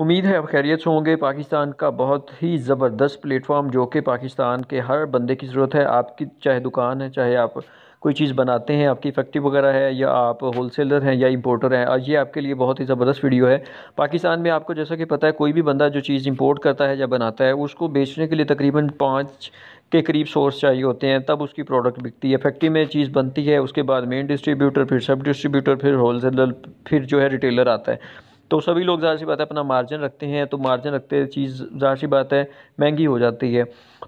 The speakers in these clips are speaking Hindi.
उम्मीद है अब खैरियत होंगे पाकिस्तान का बहुत ही ज़बरदस्त प्लेटफॉर्म जो कि पाकिस्तान के हर बंदे की ज़रूरत है आपकी चाहे दुकान है चाहे आप कोई चीज़ बनाते हैं आपकी फैक्ट्री वगैरह है या आप होलसेलर हैं या इंपोर्टर हैं आज ये आपके लिए बहुत ही ज़बरदस्त वीडियो है पाकिस्तान में आपको जैसा कि पता है कोई भी बंदा जो चीज़ इंपोर्ट करता है या बनाता है उसको बेचने के लिए तकरीबन पाँच के करीब सोर्स चाहिए होते हैं तब उसकी प्रोडक्ट बिकती है फैक्ट्री में चीज़ बनती है उसके बाद मेन डिस्ट्रीब्यूटर फिर सब डिस्ट्रीब्यूटर फिर होलसेलर फिर जो है रिटेलर आता है तो सभी लोग ज़ाहिर सी बात है अपना मार्जिन रखते हैं तो मार्जिन रखते चीज़ ज़ाहिर सी बात है महंगी हो जाती है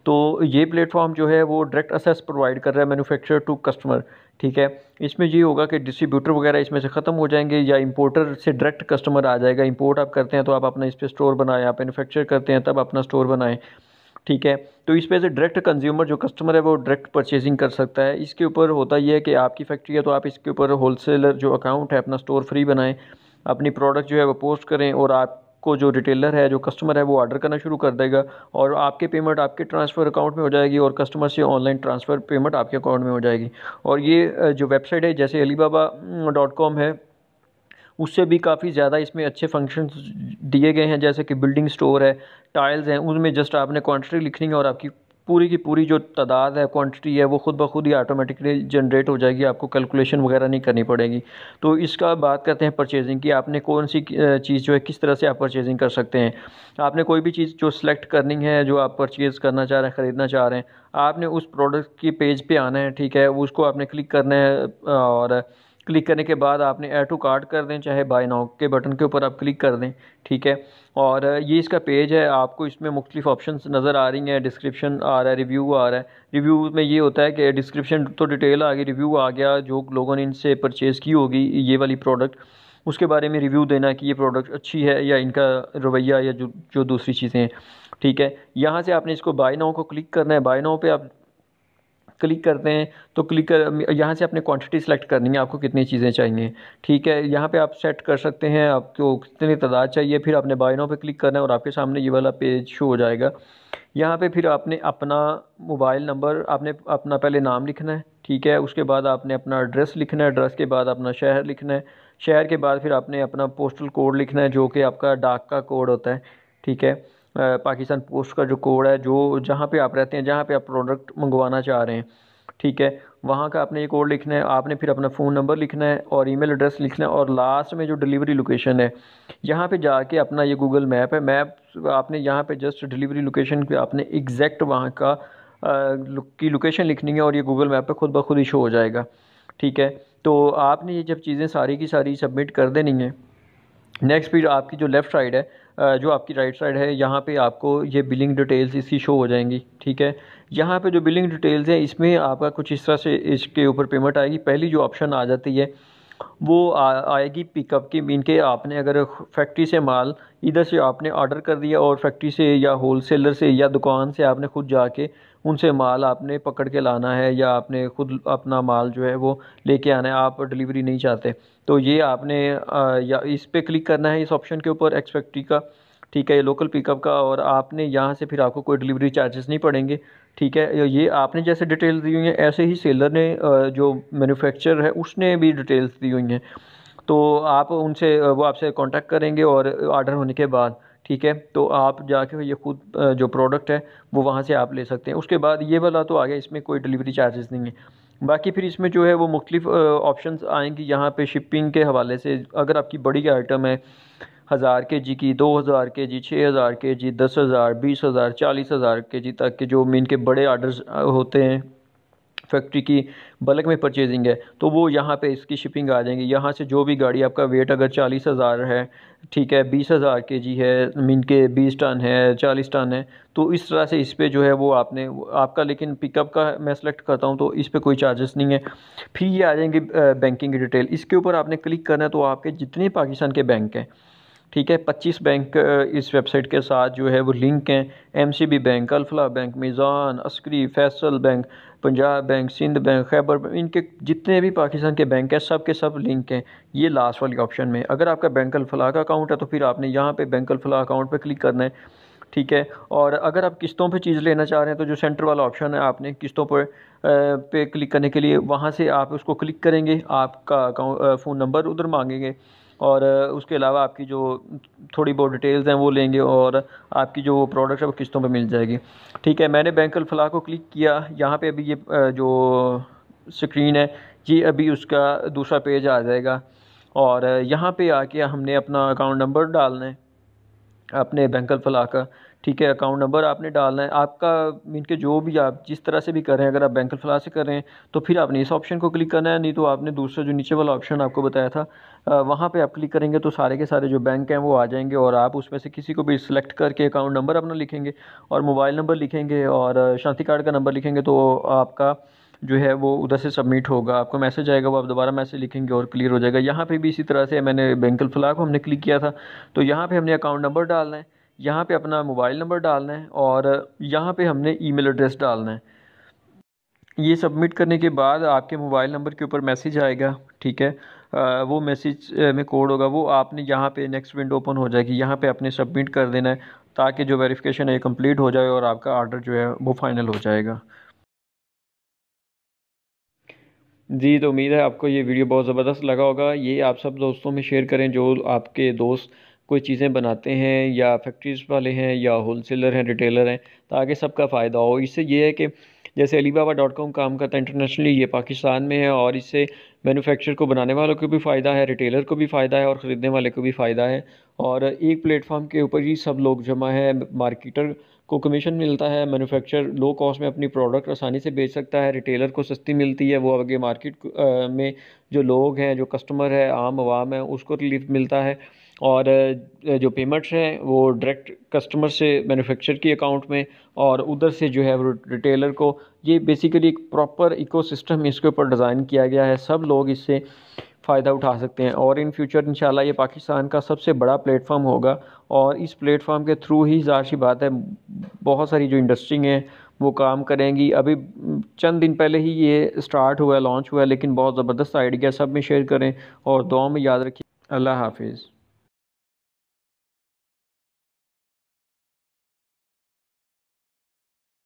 तो ये प्लेटफॉर्म जो है वो डायरेक्ट असेस प्रोवाइड कर रहा है मैनुफैक्चर टू कस्टमर ठीक है इसमें ये होगा कि डिस्ट्रीब्यूटर वगैरह इसमें से ख़त्म हो जाएंगे या इंपोर्टर से डायरेक्ट कस्टमर आ जाएगा इंपोर्ट आप करते हैं तो आप अपना इस पर स्टोर बनाएं आप मैनुफेक्चर करते हैं तब अपना स्टोर बनाएं ठीक है तो इस पर से डायरेक्ट कंज्यूमर जो कस्टमर है वो डायरेक्ट परचेजिंग कर सकता है इसके ऊपर होता यह है कि आपकी फैक्ट्री है तो आप इसके ऊपर होलसेलर जो अकाउंट है अपना स्टोर फ्री बनाएँ अपनी प्रोडक्ट जो है वो पोस्ट करें और आपको जो रिटेलर है जो कस्टमर है वो ऑर्डर करना शुरू कर देगा और आपके पेमेंट आपके ट्रांसफ़र अकाउंट में हो जाएगी और कस्टमर से ऑनलाइन ट्रांसफ़र पेमेंट आपके अकाउंट में हो जाएगी और ये जो वेबसाइट है जैसे अली डॉट कॉम है उससे भी काफ़ी ज़्यादा इसमें अच्छे फंक्शन दिए गए हैं जैसे कि बिल्डिंग स्टोर है टाइल्स हैं उनमें जस्ट आपने क्वान्टिटी लिखनी है और आपकी पूरी की पूरी जो तादाद है क्वांटिटी है वो खुद ब खुद ही ऑटोमेटिकली जनरेट हो जाएगी आपको कैलकुलेशन वगैरह नहीं करनी पड़ेगी तो इसका बात करते हैं परचेजिंग की आपने कौन सी चीज़ जो है किस तरह से आप परचेजिंग कर सकते हैं आपने कोई भी चीज़ जो सिलेक्ट करनी है जो आप परचेज़ करना चाह रहे हैं ख़रीदना चाह रहे हैं आपने उस प्रोडक्ट की पेज पर पे आना है ठीक है उसको आपने क्लिक करना है और क्लिक करने के बाद आपने ऐड टू कार्ट कर दें चाहे बाय नाउ के बटन के ऊपर आप क्लिक कर दें ठीक है और ये इसका पेज है आपको इसमें मुख्तलिफ ऑप्शन नज़र आ रही हैं डिस्क्रिप्शन आ रहा है रिव्यू आ रहा है रिव्यू में ये होता है कि डिस्क्रिप्शन तो डिटेल आ गई रिव्यू आ गया जो लोगों ने इनसे परचेज़ की होगी ये वाली प्रोडक्ट उसके बारे में रिव्यू देना कि ये प्रोडक्ट अच्छी है या इनका रवैया या जो जो दूसरी चीज़ें हैं ठीक है यहाँ से आपने इसको बाय नाउ को क्लिक करना है बाय नाउ पे आप क्लिक करते हैं तो क्लिक कर यहाँ से आपने क्वांटिटी सेलेक्ट करनी है आपको कितनी चीज़ें चाहिए ठीक है यहाँ पे आप सेट कर सकते हैं आपको कितनी तादाद चाहिए फिर आपने बाइनों पे क्लिक करना है और आपके सामने ये वाला पेज शो हो जाएगा यहाँ पे फिर आपने अपना मोबाइल नंबर आपने अपना पहले नाम लिखना है ठीक है उसके बाद आपने अपना एड्रेस लिखना है एड्रेस के बाद अपना शहर लिखना है शहर के बाद फिर आपने अपना पोस्टल कोड लिखना है जो कि आपका डाक का कोड होता है ठीक है पाकिस्तान पोस्ट का जो कोड है जो जहाँ पे आप रहते हैं जहाँ पे आप प्रोडक्ट मंगवाना चाह रहे हैं ठीक है वहाँ का आपने ये कोड लिखना है आपने फिर अपना फ़ोन नंबर लिखना है और ईमेल एड्रेस लिखना है और लास्ट में जो डिलीवरी लोकेशन है यहाँ पे जाके अपना ये गूगल मैप है मैप आपने यहाँ पे जस्ट डिलीवरी लोकेशन पे आपने एग्जैक्ट वहाँ का की लोकेशन लिखनी है और ये गूगल मैप पे खुद ब खुद ही शो हो जाएगा ठीक है तो आपने ये जब चीज़ें सारी की सारी सबमिट कर देनी है नेक्स्ट फिर आपकी जो लेफ़्ट साइड है जो आपकी राइट साइड है यहाँ पे आपको ये बिलिंग डिटेल्स इसकी शो हो जाएंगी ठीक है यहाँ पे जो बिलिंग डिटेल्स हैं इसमें आपका कुछ इस तरह से इसके ऊपर पेमेंट आएगी पहली जो ऑप्शन आ जाती है वो आ, आएगी पिकअप की मीन के आपने अगर फैक्ट्री से माल इधर से आपने ऑर्डर कर दिया और फैक्ट्री से या होल सेलर से या दुकान से आपने खुद जाके उनसे माल आपने पकड़ के लाना है या आपने ख़ुद अपना माल जो है वो लेके आना है आप डिलीवरी नहीं चाहते तो ये आपने या इस पर क्लिक करना है इस ऑप्शन के ऊपर एक्सपेक्टी का ठीक है ये लोकल पिकअप का और आपने यहाँ से फिर आपको कोई डिलीवरी चार्जेस नहीं पड़ेंगे ठीक है ये आपने जैसे डिटेल्स दी हुई हैं ऐसे ही सेलर ने जो मैन्युफैक्चरर है उसने भी डिटेल्स दी हुई हैं तो आप उनसे वो आपसे कांटेक्ट करेंगे और ऑर्डर होने के बाद ठीक है तो आप जाके ये खुद जो प्रोडक्ट है वो वहाँ से आप ले सकते हैं उसके बाद ये वाला तो आ गया इसमें कोई डिलीवरी चार्जेस नहीं है बाकी फिर इसमें जो है वो मुख्तफ़ ऑप्शन आएंगी यहाँ पे शिपिंग के हवाले से अगर आपकी बड़ी आइटम है हज़ार के जी की दो हज़ार के जी छः हज़ार के जी दस हज़ार बीस हज़ार चालीस हज़ार के जी तक के जो मीन के बड़े आर्डर्स होते हैं फैक्ट्री की बल्क में परचेजिंग है तो वो यहाँ पे इसकी शिपिंग आ जाएंगी यहाँ से जो भी गाड़ी आपका वेट अगर चालीस हज़ार है ठीक है बीस हज़ार के जी है मीन के बीस टन है चालीस टन है तो इस तरह से इस पर जो है वो आपने आपका लेकिन पिकअप का मैं सेलेक्ट करता हूँ तो इस पर कोई चार्जेस नहीं है फिर ये आ जाएंगे बैंकिंग डिटेल इसके ऊपर आपने क्लिक करना है तो आपके जितने पाकिस्तान के बैंक हैं ठीक है पच्चीस बैंक इस वेबसाइट के साथ जो है वो लिंक हैं M C B bank Alfalah bank Meezan Askari Faysal bank Punjab bank Sindh bank Khyber इनके जितने भी पाकिस्तान के बैंक हैं सब के सब लिंक हैं ये लास्ट वाले ऑप्शन में अगर आपका बैंक अल्फला का अकाउंट है तो फिर आपने यहाँ पर बैंक अल्फला अकाउंट पर क्लिक करना है ठीक है और अगर आप किस्तों पे चीज़ लेना चाह रहे हैं तो जो सेंटर वाला ऑप्शन है आपने किस्तों पर पे क्लिक करने के लिए वहाँ से आप उसको क्लिक करेंगे आपका अकाउंट फ़ोन नंबर उधर मांगेंगे और उसके अलावा आपकी जो थोड़ी बहुत डिटेल्स हैं वो लेंगे और आपकी जो प्रोडक्ट है वो किस्तों पर मिल जाएगी ठीक है मैंने बैंक अलफला को क्लिक किया यहाँ पर अभी ये जो स्क्रीन है ये अभी उसका दूसरा पेज आ जाएगा और यहाँ पे आके हमने अपना अकाउंट नंबर डालना है अपने बैंक फला का ठीक है अकाउंट नंबर आपने डालना है आपका मीन के जो भी आप जिस तरह से भी कर रहे हैं अगर आप बैंक फलाह से कर रहे हैं तो फिर आपने इस ऑप्शन को क्लिक करना है नहीं तो आपने दूसरा जो नीचे वाला ऑप्शन आपको बताया था वहाँ पे आप क्लिक करेंगे तो सारे के सारे जो बैंक हैं वो आ जाएंगे और आप उसमें से किसी को भी सिलेक्ट करके अकाउंट नंबर अपना लिखेंगे और मोबाइल नंबर लिखेंगे और शांति कार्ड का नंबर लिखेंगे तो आपका जो है वो उधर से सबमिट होगा आपको मैसेज आएगा वो आप दोबारा मैसेज लिखेंगे और क्लियर हो जाएगा यहाँ पे भी इसी तरह से मैंने बैंकल फ्लाक को हमने क्लिक किया था तो यहाँ पे हमने अकाउंट नंबर डालना है यहाँ पे अपना मोबाइल नंबर डालना है और यहाँ पे हमने ईमेल एड्रेस डालना है ये सबमिट करने के बाद आपके मोबाइल नंबर के ऊपर मैसेज आएगा ठीक है वो मैसेज में कोड होगा वो आपने यहाँ पर नेक्स्ट विंडो ओपन हो जाएगी यहाँ पर आपने सबमिट कर देना है ताकि जो वेरिफिकेशन है ये कंप्लीट हो जाए और आपका आर्डर जो है वो फाइनल हो जाएगा जी तो उम्मीद है आपको ये वीडियो बहुत ज़बरदस्त लगा होगा ये आप सब दोस्तों में शेयर करें जो आपके दोस्त कोई चीज़ें बनाते हैं या फैक्ट्रीज़ वाले हैं या होल सेलर हैं रिटेलर हैं ताकि तो सबका फ़ायदा हो इससे ये है कि जैसे अली बाबा डॉट कॉम काम करता है इंटरनेशनली ये पाकिस्तान में है और इससे मैन्युफैक्चर को बनाने वालों को भी फ़ायदा है रिटेलर को भी फ़ायदा है और ख़रीदने वाले को भी फ़ायदा है और एक प्लेटफॉर्म के ऊपर ही सब लोग जमा है मार्केटर को कमीशन मिलता है मैन्युफैक्चर लो कॉस्ट में अपनी प्रोडक्ट आसानी से बेच सकता है रिटेलर को सस्ती मिलती है वो आगे मार्केट में जो लोग हैं जो कस्टमर है आम आवाम है उसको रिलीफ मिलता है और जो पेमेंट्स हैं वो डायरेक्ट कस्टमर से मैन्युफैक्चर की अकाउंट में और उधर से जो है वो रिटेलर को ये बेसिकली एक प्रॉपर इकोसिस्टम इसके ऊपर डिज़ाइन किया गया है सब लोग इससे फ़ायदा उठा सकते हैं और इन फ्यूचर इन ये पाकिस्तान का सबसे बड़ा प्लेटफार्म होगा और इस प्लेटफार्म के थ्रू ही जाहिर बात है बहुत सारी जो इंडस्ट्री हैं वो काम करेंगी अभी चंद दिन पहले ही ये स्टार्ट हुआ है लॉन्च हुआ लेकिन बहुत ज़बरदस्त आइडिया सब में शेयर करें और दुआ में याद रखिए अल्लाह हाफिज़